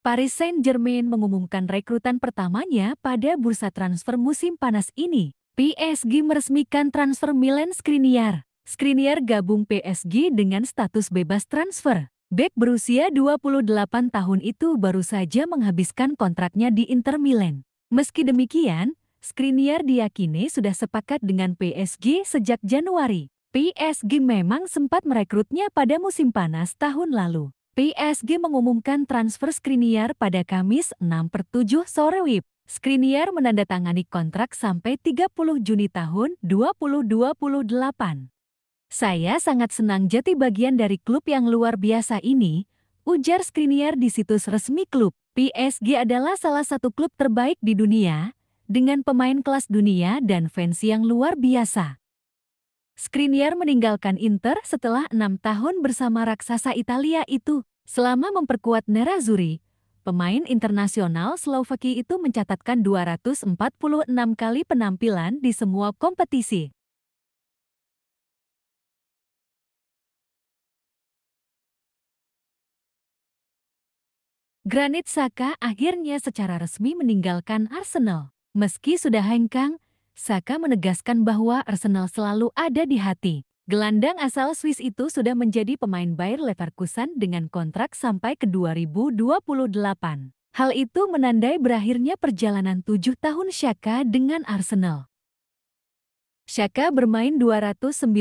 Paris Saint-Germain mengumumkan rekrutan pertamanya pada bursa transfer musim panas ini. PSG meresmikan transfer Milan Skriniar. Skriniar gabung PSG dengan status bebas transfer. Bek berusia 28 tahun itu baru saja menghabiskan kontraknya di Inter Milan. Meski demikian, Skriniar diyakini sudah sepakat dengan PSG sejak Januari. PSG memang sempat merekrutnya pada musim panas tahun lalu. PSG mengumumkan transfer Skriniar pada Kamis 6 per 7 sore WIB. Skriniar menandatangani kontrak sampai 30 Juni tahun 2028. Saya sangat senang jadi bagian dari klub yang luar biasa ini, ujar Skriniar di situs resmi klub. PSG adalah salah satu klub terbaik di dunia, dengan pemain kelas dunia dan fans yang luar biasa. Skriniar meninggalkan Inter setelah enam tahun bersama raksasa Italia itu. Selama memperkuat Nerazzurri, pemain internasional Slovakia itu mencatatkan 246 kali penampilan di semua kompetisi. Granit Saka akhirnya secara resmi meninggalkan Arsenal. Meski sudah hengkang, Saka menegaskan bahwa Arsenal selalu ada di hati. Gelandang asal Swiss itu sudah menjadi pemain Bayer Leverkusen dengan kontrak sampai ke 2028. Hal itu menandai berakhirnya perjalanan tujuh tahun Saka dengan Arsenal. Saka bermain 295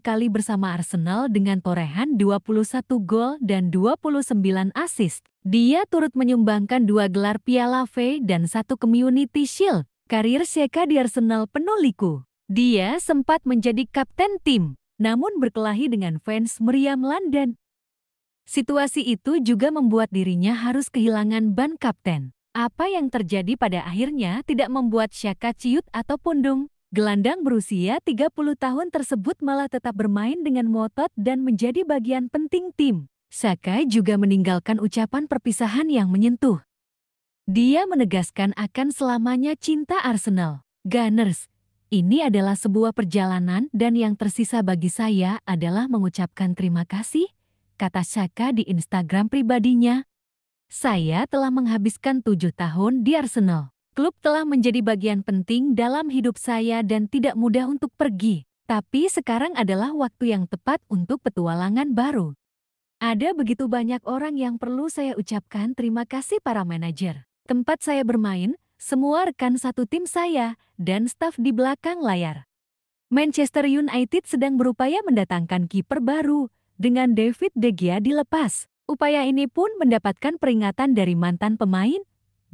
kali bersama Arsenal dengan torehan 21 gol dan 29 assist. Dia turut menyumbangkan dua gelar Piala V dan satu Community Shield. Karir Sheka di Arsenal penuh liku. Dia sempat menjadi kapten tim, namun berkelahi dengan fans meriam London. Situasi itu juga membuat dirinya harus kehilangan ban kapten. Apa yang terjadi pada akhirnya tidak membuat Shaka ciut atau pundung. Gelandang berusia 30 tahun tersebut malah tetap bermain dengan ngotot dan menjadi bagian penting tim. Sakai juga meninggalkan ucapan perpisahan yang menyentuh. Dia menegaskan akan selamanya cinta Arsenal. Gunners, ini adalah sebuah perjalanan dan yang tersisa bagi saya adalah mengucapkan terima kasih, kata Shaka di Instagram pribadinya. Saya telah menghabiskan tujuh tahun di Arsenal. Klub telah menjadi bagian penting dalam hidup saya dan tidak mudah untuk pergi. Tapi sekarang adalah waktu yang tepat untuk petualangan baru. Ada begitu banyak orang yang perlu saya ucapkan terima kasih para manajer tempat saya bermain, semua rekan satu tim saya, dan staf di belakang layar. Manchester United sedang berupaya mendatangkan kiper baru, dengan David De Gea dilepas. Upaya ini pun mendapatkan peringatan dari mantan pemain,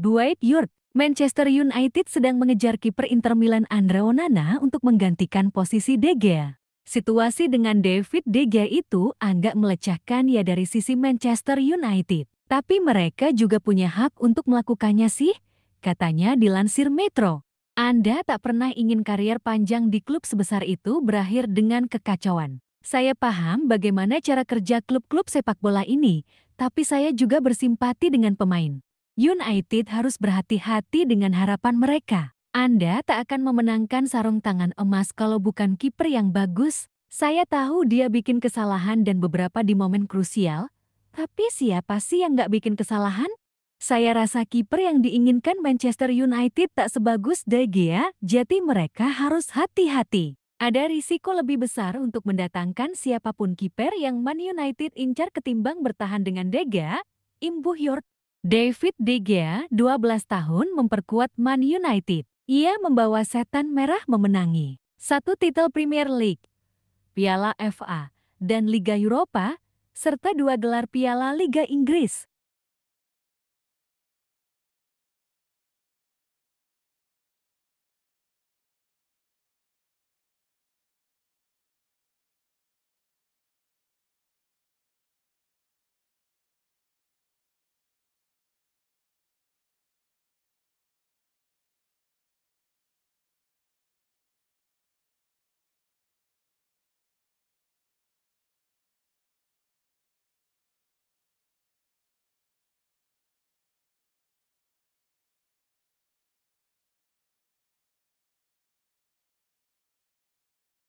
Dwight York. Manchester United sedang mengejar kiper Inter Milan Andre Onana untuk menggantikan posisi De Gea. Situasi dengan David De Gea itu agak melecehkan ya dari sisi Manchester United. Tapi mereka juga punya hak untuk melakukannya sih, katanya dilansir Metro. Anda tak pernah ingin karier panjang di klub sebesar itu berakhir dengan kekacauan. Saya paham bagaimana cara kerja klub-klub sepak bola ini, tapi saya juga bersimpati dengan pemain. United harus berhati-hati dengan harapan mereka. Anda tak akan memenangkan sarung tangan emas kalau bukan kiper yang bagus. Saya tahu dia bikin kesalahan dan beberapa di momen krusial, tapi siapa sih yang nggak bikin kesalahan? Saya rasa kiper yang diinginkan Manchester United tak sebagus De Gea, jadi mereka harus hati-hati. Ada risiko lebih besar untuk mendatangkan siapapun kiper yang Man United incar ketimbang bertahan dengan De Gea, imbuh York. David De Gea, 12 tahun memperkuat Man United. Ia membawa setan merah memenangi satu titel Premier League, Piala FA, dan Liga Eropa, serta dua gelar Piala Liga Inggris.